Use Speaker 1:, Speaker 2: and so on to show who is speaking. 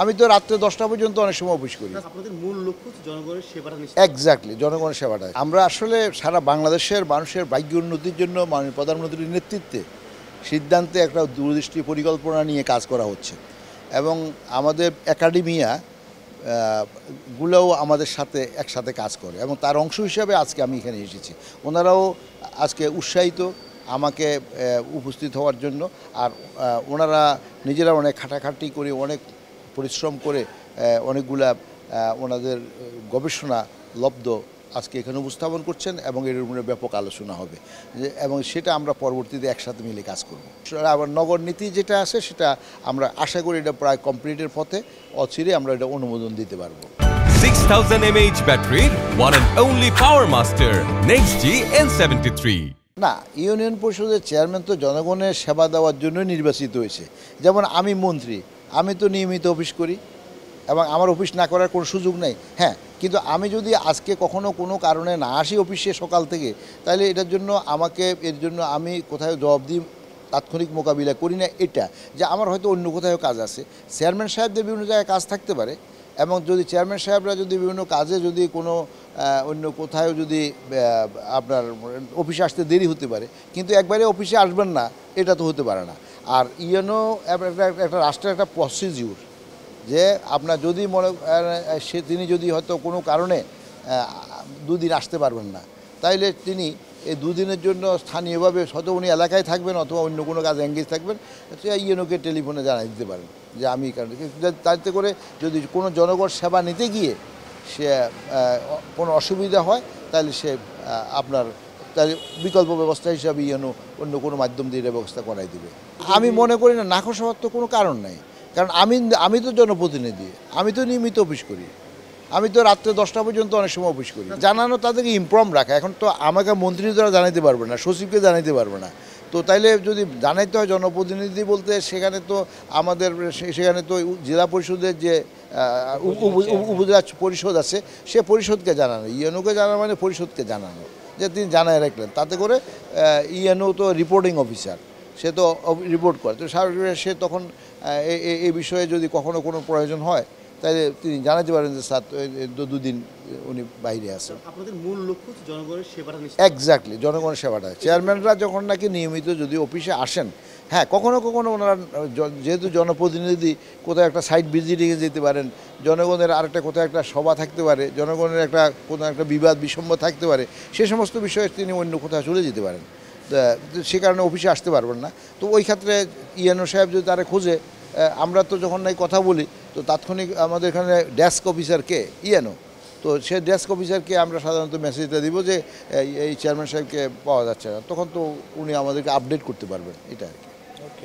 Speaker 1: আমি তো রাত্রে দশটা পর্যন্ত অনেক সময় অফিস করি মূল লক্ষ্য জনগণের সেবাটা জনগণের সেবাটা আমরা আসলে সারা বাংলাদেশের মানুষের ভাগ্য উন্নতির জন্য মাননীয় প্রধানমন্ত্রীর নেতৃত্বে সিদ্ধান্তে একটা দূরদৃষ্টি পরিকল্পনা নিয়ে কাজ করা হচ্ছে এবং আমাদের একাডেমিয়া গুলোও আমাদের সাথে একসাথে কাজ করে এবং তার অংশ হিসাবে আজকে আমি এখানে এসেছি ওনারাও আজকে উৎসাহিত আমাকে উপস্থিত হওয়ার জন্য আর ওনারা নিজেরা অনেক খাটাখাটি করে অনেক পরিশ্রম করে অনেকগুলা ওনাদের গবেষণা লব্ধ আজকে এখানে উপস্থাপন করছেন এবং এর উপরে ব্যাপক আলোচনা হবে এবং সেটা আমরা পরবর্তীতে একসাথে মিলে কাজ করব আবার নগর নীতি যেটা আছে সেটা আমরা আশা করি এটা প্রায় কমপ্লিটের পথে অচিরে আমরা এটা অনুমোদন দিতে পারবো 6000 mAh ব্যাটারির one and only power next G N73 না ইউনিয়ন পরিষদের চেয়ারম্যান তো জনগণের সেবা দেওয়ার জন্য নির্বাচিত হয়েছে যেমন আমি মন্ত্রী আমি তো নিয়মিত অফিস করি এবং আমার অফিস না করার কোনো সুযোগ নেই হ্যাঁ কিন্তু আমি যদি আজকে কখনো কোনো কারণে না আসি অফিসে সকাল থেকে তাহলে এটার জন্য আমাকে এর জন্য আমি কোথাও দিই তাৎক্ষণিক মোকাবিলা করি না এটা যে আমার হয়তো অন্য কোথাও কাজ আছে চেয়ারম্যান সাহেবদের বিভিন্ন জায়গায় কাজ থাকতে পারে এবং যদি চেয়ারম্যান সাহেবরা যদি বিভিন্ন কাজে যদি কোনো অন্য কোথাও যদি আপনার অফিসে আসতে দেরি হতে পারে কিন্তু একবারে অফিসে আসবেন না এটা তো হতে পারে না আর ইউনো একটা রাষ্ট্রের একটা প্রসিজিউর যে আপনার যদি মনে সে তিনি যদি হয়তো কোনো কারণে দুদিন আসতে পারবেন না তাইলে তিনি এই দুদিনের জন্য স্থানীয়ভাবে হয়তো উনি এলাকায় থাকবেন অথবা অন্য কোনো কাজ এঙ্গেজ থাকবেন সে টেলিফোনে জানাই দিতে পারেন যে আমি কারণে তাতে করে যদি কোনো জনগণ সেবা নিতে গিয়ে সে কোনো অসুবিধা হয় তাহলে সে আপনার তার বিকল্প ব্যবস্থা হিসাবে যেন অন্য কোনো মাধ্যম দিয়ে ব্যবস্থা করাই দিবে আমি মনে করি না নাখোশ হওয়ার তো কোনো কারণ নাই কারণ আমি আমি তো জনপ্রতিনিধি আমি তো নিয়মিত অফিস করি আমি তো রাত্রে দশটা পর্যন্ত অনেক সময় অফিস করি জানানো তাদেরকে ইনফর্ম রাখা এখন তো আমাকে মন্ত্রী দ্বারা জানাইতে পারবে না সচিবকে জানাইতে পারবে না তো তাইলে যদি জানাইতে হয় জনপ্রতিনিধি বলতে সেখানে তো আমাদের সেখানে তো জেলা পরিষদের যে উপজেলা পরিষদ আছে সে পরিষদকে জানানো ইউনোকে জানানো মানে পরিষদকে জানানো যে তিনি জানায় রাখলেন তাতে করে ইএনও তো রিপোর্টিং অফিসার সে তো রিপোর্ট করে তো সে তখন এ বিষয়ে যদি কখনো কোনো প্রয়োজন হয় তাহলে তিনি জানাতে পারেন যে সাত দুদিন উনি বাইরে আছেন আপনাদের মূল লক্ষ্য জনগণের সেবাটা এক্স্যাক্টলি জনগণের সেবাটা চেয়ারম্যানরা যখন নাকি নিয়মিত যদি অফিসে আসেন হ্যাঁ কখনো কখনো ওনারা যেহেতু জনপ্রতিনিধি কোথাও একটা সাইট ভিজিটিংয়ে যেতে পারেন জনগণের আরেকটা কোথাও একটা সভা থাকতে পারে জনগণের একটা কোনো একটা বিবাদ বিসম্ব থাকতে পারে সে সমস্ত বিষয়ে তিনি অন্য কোথাও চলে যেতে পারেন সে কারণে অফিসে আসতে পারবেন না তো ওই ক্ষেত্রে ইয়ানো সাহেব যদি তারা খোঁজে আমরা তো যখন নাই কথা বলি তো তাৎক্ষণিক আমাদের এখানে ডেস্ক অফিসার কে ইয়ানো তো সে ডেস্ক অফিসারকে আমরা সাধারণত মেসেজটা দিব যে এই চেয়ারম্যান সাহেবকে পাওয়া যাচ্ছে না তখন তো উনি আমাদেরকে আপডেট করতে পারবেন এটা আর কি